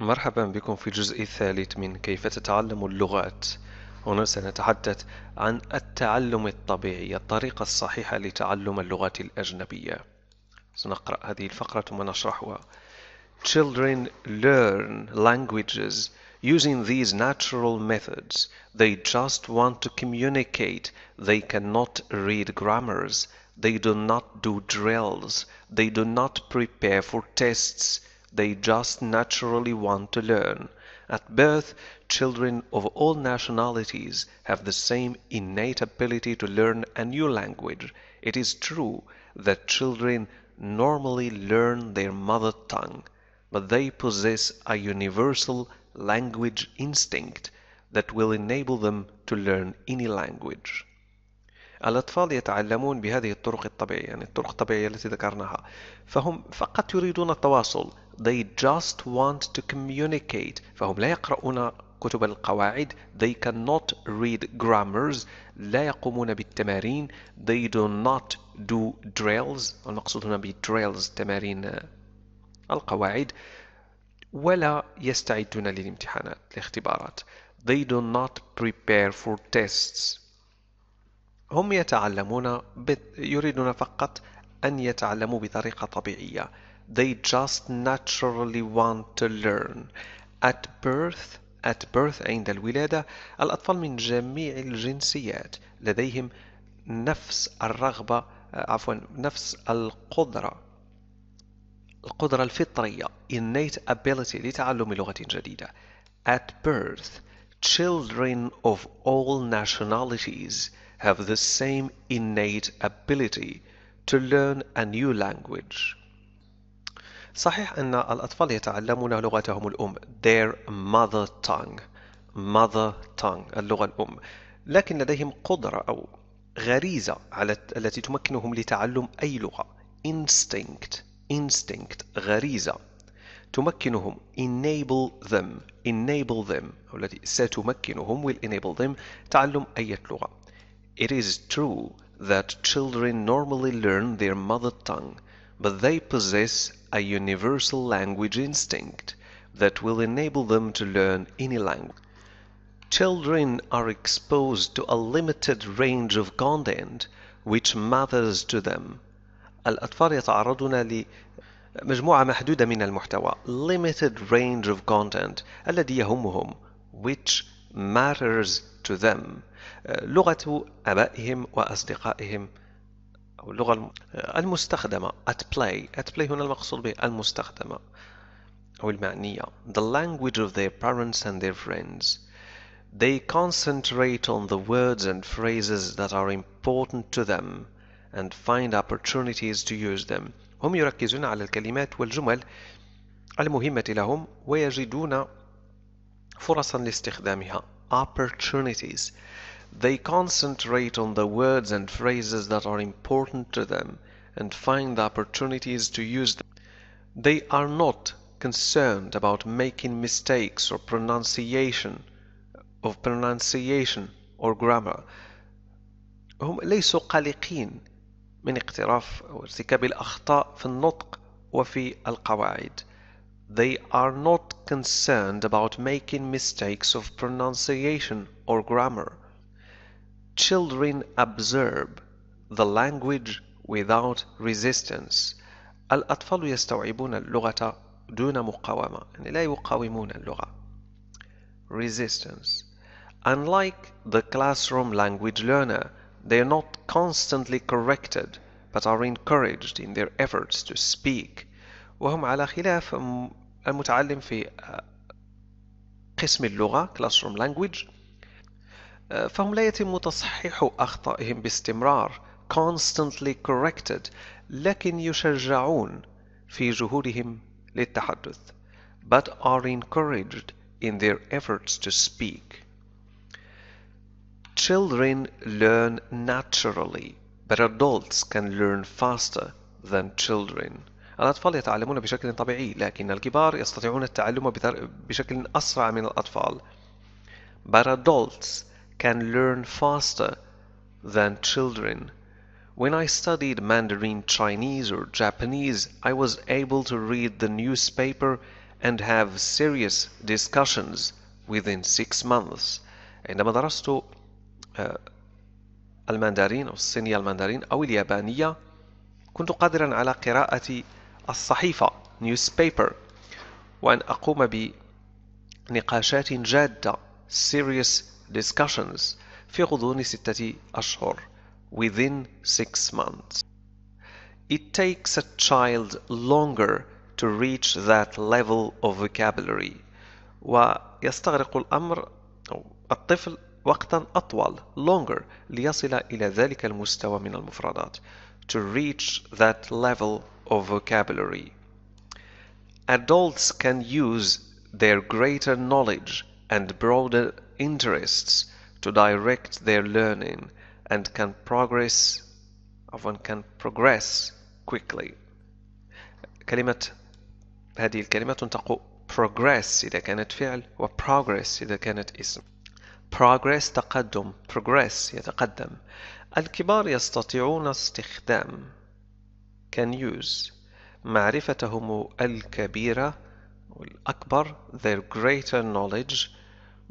مرحبا بكم في الجزء الثالث من كيف تتعلم اللغات هنا سنتحدث عن التعلم الطبيعي الطريقة الصحيحة لتعلم اللغات الأجنبية سنقرأ هذه الفقرة ثم نشرحها Children learn languages using these natural methods. They just want to communicate. They cannot read grammars. They do not do drills. They do not prepare for tests. They just naturally want to learn. At birth, children of all nationalities have the same innate ability to learn a new language. It is true that children normally learn their mother tongue, but they possess a universal language instinct that will enable them to learn any language. الأطفال يتعلمون بهذه الطرق الطبيعية يعني الطرق الطبيعية التي ذكرناها فهم فقط يريدون التواصل they just want to communicate فهم لا يقرؤون كتب القواعد they cannot read grammars لا يقومون بالتمارين they do not do drills المقصود هنا ب drills تمارين القواعد ولا يستعدون للامتحانات الاختبارات they do not prepare for tests هم يتعلمون يريدون فقط أن يتعلموا بطريقة طبيعية they just naturally want to learn at birth at birth عند الولادة الأطفال من جميع الجنسيات لديهم نفس الرغبة آه، عفوا نفس القدرة القدرة الفطرية innate ability لتعلم لغة جديدة at birth children of all nationalities have the same innate ability to learn a new language. صحيح أن الأطفال يتعلمون لغتهم الأم their mother tongue mother tongue اللغة الأم لكن لديهم قدرة أو غريزة على التي تمكنهم لتعلم أي لغة instinct instinct غريزة تمكنهم enable them enable them أو التي ستمكنهم will enable them تعلم أي لغة It is true that children normally learn their mother tongue, but they possess a universal language instinct that will enable them to learn any language. Children are exposed to a limited range of content which matters to them. الأطفال يتعرضون لمجموعة محدودة من المحتوى limited range of content الذي يهمهم which matters to them لغة آبائهم وأصدقائهم أو اللغة المستخدمة at play at play هنا المقصود به المستخدمة أو المعنية the language of their parents and their friends they concentrate on the words and phrases that are important to them and find opportunities to use them هم يركزون على الكلمات والجمل المهمة لهم ويجدون فرصا لاستخدامها opportunities. They concentrate on the words and phrases that are important to them and find the opportunities to use them. They are not concerned about making mistakes or pronunciation of pronunciation or grammar. هم ليسوا قلقين من اقتراف وارتكاب الأخطاء في النطق وفي القواعد. They are not concerned about making mistakes of pronunciation or grammar. Children absorb the language without resistance. الأطفال يستوعبون اللغة دون مقاومة يعني لا يقاومون اللغة resistance unlike the classroom language learner they are not constantly corrected but are encouraged in their efforts to speak وهم على خلاف المتعلم في قسم اللغة Classroom Language فهم لا يتم تصحيح أخطائهم باستمرار constantly corrected لكن يشجعون في جهودهم للتحدث but are encouraged in their efforts to speak. Children learn naturally, but adults can learn faster than children. الأطفال يتعلمون بشكل طبيعي لكن الكبار يستطيعون التعلم بشكل أسرع من الأطفال But adults can learn faster than children. When I studied Mandarin Chinese or Japanese, I was able to read the newspaper and have serious discussions within six months. عندما درست الماندرين أو الصينية الماندرين أو اليابانية كنت قادرا على قراءة الصحيفة newspaper وأن أقوم بنقاشات جادة serious discussions في غضون ستة أشهر within six months. It takes a child longer to reach that level of vocabulary ويستغرق الأمر أو الطفل وقتا أطول longer ليصل إلى ذلك المستوى من المفردات to reach that level of vocabulary. Adults can use their greater knowledge and broader interests to direct their learning and can progress Often can progress quickly كلمة هذه الكلمة تنطق progress إذا كانت فعل و progress إذا كانت اسم progress تقدم progress يتقدم الكبار يستطيعون استخدام can use معرفتهم الكبيرة الأكبر their greater knowledge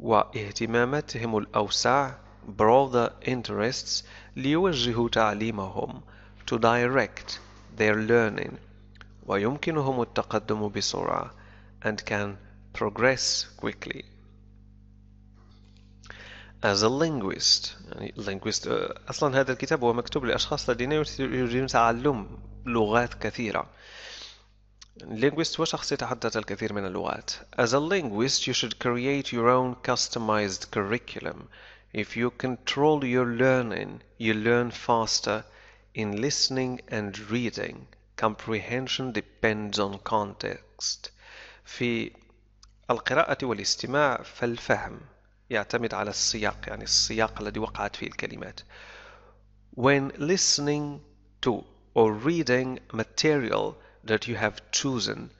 واهتماماتهم الأوسع broader interests ليوجهوا تعليمهم to direct their learning ويمكنهم التقدم بسرعة and can progress quickly as a linguist يعني linguist أصلا هذا الكتاب هو مكتوب لأشخاص الذين يريدون تعلم لغات كثيرة Linguist هو شخص يتحدث الكثير من اللغات As a linguist you should create your own customized curriculum If you control your learning you learn faster in listening and reading Comprehension depends on context في القراءة والاستماع فالفهم يعتمد على السياق يعني السياق الذي وقعت فيه الكلمات when listening to or reading material that you have chosen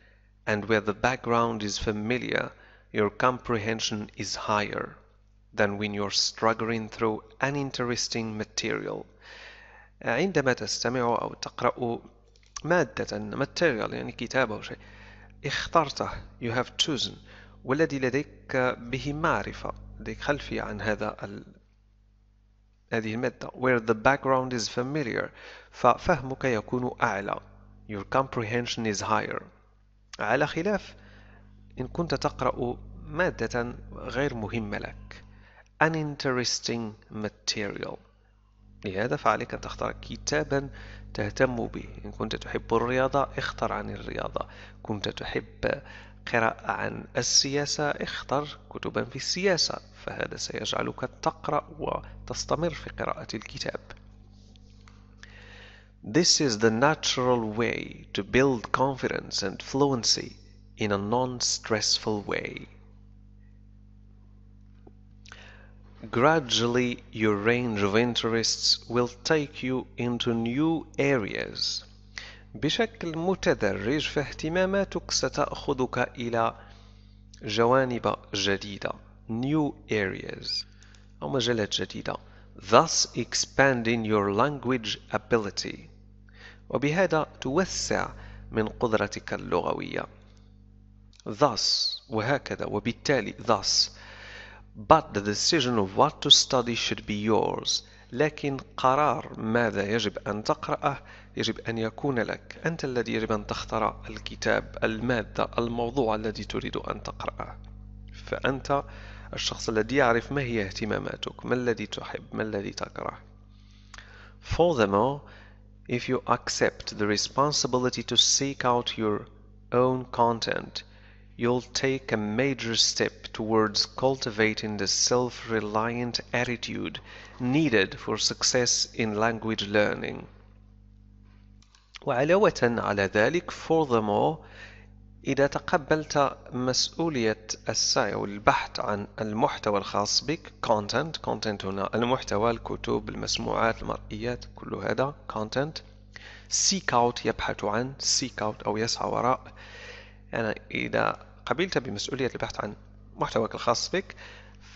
and where the background is familiar, your comprehension is higher than when you're struggling through uninteresting material. عندما تستمع أو تقرأ مادة material يعني كتاب أو شيء اخترته you have chosen والذي لديك به معرفة لديك خلفية عن هذا ال... هذه المادة where the background is familiar ففهمك يكون أعلى your comprehension is higher على خلاف إن كنت تقرأ مادة غير مهمة لك uninteresting material لهذا فعليك أن تختار كتابا تهتم به إن كنت تحب الرياضة اختر عن الرياضة كنت تحب قراءة عن السياسة اختر كتبا في السياسة فهذا سيجعلك تقرأ وتستمر في قراءة الكتاب This is the natural way to build confidence and fluency in a non-stressful way. Gradually, your range of interests will take you into new areas بشكل متدرج فاهتماماتك ستأخذك إلى جوانب جديدة new areas أو مجالات جديدة thus expanding your language ability وبهذا توسع من قدرتك اللغوية thus وهكذا وبالتالي thus but the decision of what to study should be yours لكن قرار ماذا يجب أن تقرأه يجب أن يكون لك أنت الذي يجب أن تختار الكتاب المادة الموضوع الذي تريد أن تقرأه فأنت الشخص الذي يعرف ما هي اهتماماتك ما الذي تحب ما الذي تكره Furthermore, if you accept the responsibility to seek out your own content, you'll take a major step towards cultivating the self-reliant attitude needed for success in language learning. وعلاوة على ذلك furthermore إذا تقبلت مسؤولية السعي والبحث عن المحتوى الخاص بك content content هنا المحتوى الكتب المسموعات المرئيات كل هذا content seek out يبحث عن seek out أو يسعى وراء يعني إذا قبلت بمسؤولية البحث عن محتواك الخاص بك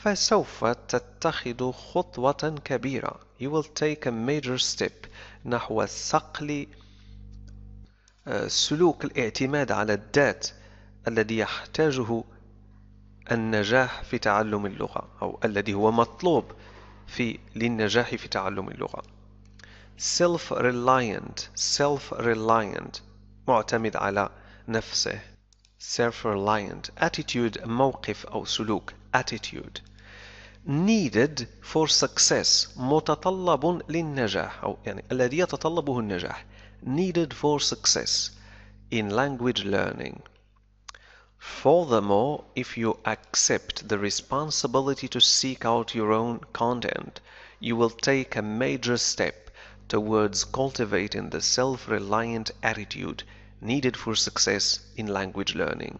فسوف تتخذ خطوة كبيرة you will take a major step نحو صقل آه، سلوك الاعتماد على الذات الذي يحتاجه النجاح في تعلم اللغة أو الذي هو مطلوب في للنجاح في تعلم اللغة self-reliant self-reliant معتمد على نفسه self-reliant attitude موقف أو سلوك attitude needed for success متطلب للنجاح أو يعني الذي يتطلبه النجاح needed for success in language learning Furthermore, if you accept the responsibility to seek out your own content, you will take a major step towards cultivating the self-reliant attitude needed for success in language learning.